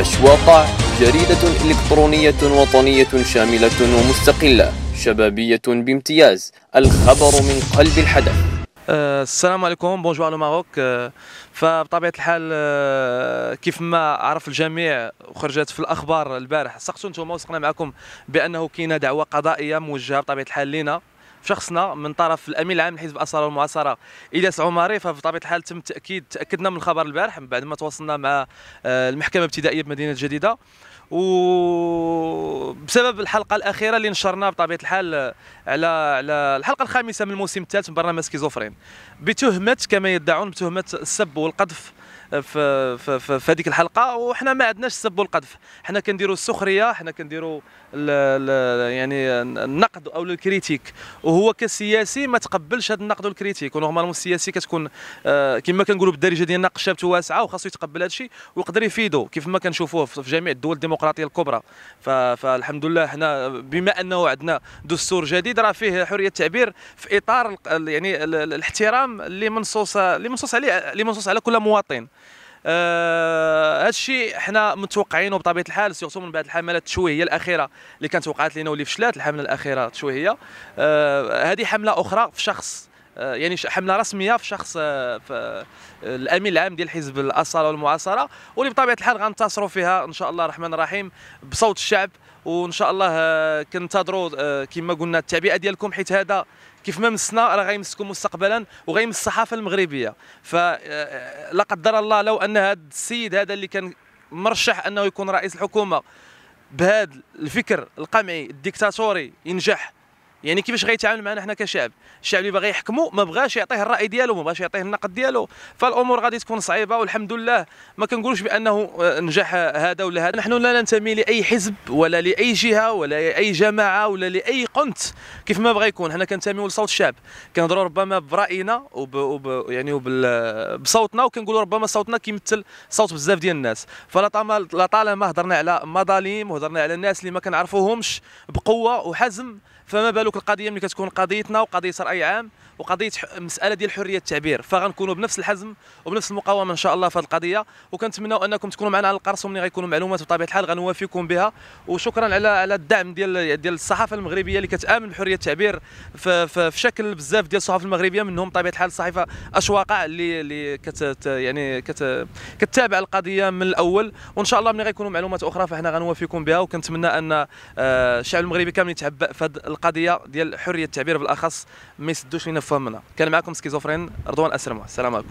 أشواق جريدة إلكترونية وطنية شاملة ومستقلة شبابية بامتياز الخبر من قلب الحدث أه، السلام عليكم بونجور لو ماروك أه، فبطبيعه الحال أه، كيف ما عرف الجميع وخرجت في الاخبار البارح سقتوا انتم وسقنا معكم بانه كاينه دعوه قضائيه موجهه بطبيعه الحال لينا شخصنا من طرف الامين العام لحزب الاصاله والمعاصره الياس عمري فبطبيعه الحال تم التاكيد تاكدنا من الخبر البارح من بعد ما تواصلنا مع آه، المحكمه الابتدائيه بمدينه الجديده وبسبب الحلقه الاخيره اللي نشرنا بطبيعه الحال آه، على على الحلقه الخامسه من الموسم الثالث من برنامج سكيزوفرين بتهمه كما يدعون بتهمه السب والقذف في في, هذيك الحلقه وحنا ما عندناش السب والقذف حنا كنديروا السخريه حنا كنديروا يعني النقد او الكريتيك وهو كسياسي ما تقبلش هذا النقد والكريتيك ونورمالمون السياسي كتكون آه، كما كنقولوا بالدارجه ديال قشابته واسعه وخاصو يتقبل هذا الشيء ويقدر يفيدو كيف ما كنشوفوه في جميع الدول الديمقراطيه الكبرى فالحمد لله حنا بما انه عندنا دستور جديد راه فيه حريه التعبير في اطار يعني الاحترام اللي منصوص اللي منصوص عليه اللي منصوص على كل مواطن آه هذا الشيء حنا متوقعينه بطبيعه الحال سيرتو من بعد الحملات التشويهيه الاخيره اللي كانت وقعت لنا واللي فشلات الحمله الاخيره التشويهيه آه هذه حمله اخرى في شخص آه، يعني حمله رسميه في شخص آه، في الامين العام ديال حزب الاصاله والمعاصره واللي بطبيعه الحال غنتصروا فيها ان شاء الله الرحمن الرحيم بصوت الشعب وان شاء الله آه، كنتظروا آه، كما قلنا التعبئه ديالكم حيت هذا كيف ما مسنا راه غيمسكم مستقبلا وغيمس الصحافه المغربيه فلا آه، قدر الله لو ان هذا السيد هذا اللي كان مرشح انه يكون رئيس الحكومه بهذا الفكر القمعي الديكتاتوري ينجح يعني كيفاش غيتعامل معنا حنا كشعب الشعب اللي باغي يحكموا ما بغاش يعطيه الراي ديالو ما بغاش يعطيه النقد ديالو فالامور غادي تكون صعيبه والحمد لله ما كنقولوش بانه آه، نجح هذا ولا هذا نحن لا ننتمي لاي حزب ولا لاي جهه ولا لاي جماعه ولا لاي قنت كيف ما بغى يكون حنا كنتميو لصوت الشعب كنهضروا ربما براينا وب... وب... يعني وبال... بصوتنا وكنقولوا ربما صوتنا كيمثل صوت بزاف ديال الناس فلطالما لطالما هضرنا على مظالم وهضرنا على الناس اللي ما كنعرفوهمش بقوه وحزم فما بالك القضيه ملي كتكون قضيتنا وقضيه راي عام وقضيه مساله ديال حريه التعبير فغنكونوا بنفس الحزم وبنفس المقاومه ان شاء الله في هذه القضيه وكنتمناو انكم تكونوا معنا على القرص ومني غيكونوا معلومات بطبيعه الحال غنوافيكم بها وشكرا على على الدعم ديال ديال الصحافه المغربيه اللي كتامن بحريه التعبير في, في, في شكل بزاف ديال الصحف المغربيه منهم بطبيعه الحال الصحيفه اشواقع اللي اللي كت يعني كت كتابع القضيه من الاول وان شاء الله ملي غيكونوا معلومات اخرى فاحنا غنوافيكم بها وكنتمنى ان آه، الشعب المغربي كامل يتعبأ في هذه القضيه ديال حريه التعبير بالاخص ما يسدوش لنا فمنا كان معكم سكيزوفرين رضوان اسرمه السلام عليكم